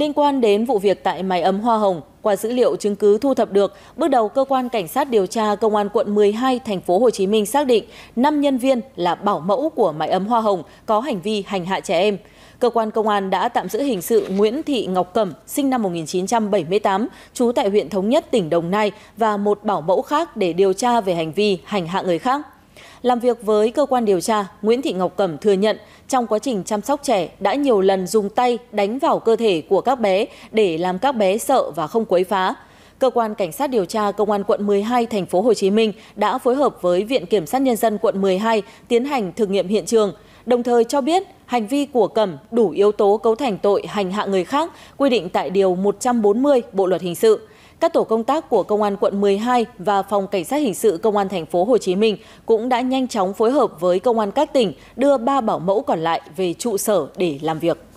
liên quan đến vụ việc tại mái ấm hoa hồng qua dữ liệu chứng cứ thu thập được bước đầu cơ quan cảnh sát điều tra công an quận 12 thành phố Hồ Chí Minh xác định năm nhân viên là bảo mẫu của mái ấm hoa hồng có hành vi hành hạ trẻ em cơ quan công an đã tạm giữ hình sự nguyễn thị ngọc cẩm sinh năm 1978 trú tại huyện thống nhất tỉnh đồng nai và một bảo mẫu khác để điều tra về hành vi hành hạ người khác làm việc với cơ quan điều tra nguyễn thị ngọc cẩm thừa nhận trong quá trình chăm sóc trẻ đã nhiều lần dùng tay đánh vào cơ thể của các bé để làm các bé sợ và không quấy phá cơ quan cảnh sát điều tra công an quận 12 thành phố Hồ Chí Minh đã phối hợp với viện kiểm sát nhân dân quận 12 tiến hành thực nghiệm hiện trường, đồng thời cho biết hành vi của Cẩm đủ yếu tố cấu thành tội hành hạ người khác quy định tại điều 140 Bộ luật hình sự các tổ công tác của công an quận 12 và phòng cảnh sát hình sự công an Thành phố Hồ Chí Minh cũng đã nhanh chóng phối hợp với công an các tỉnh đưa ba bảo mẫu còn lại về trụ sở để làm việc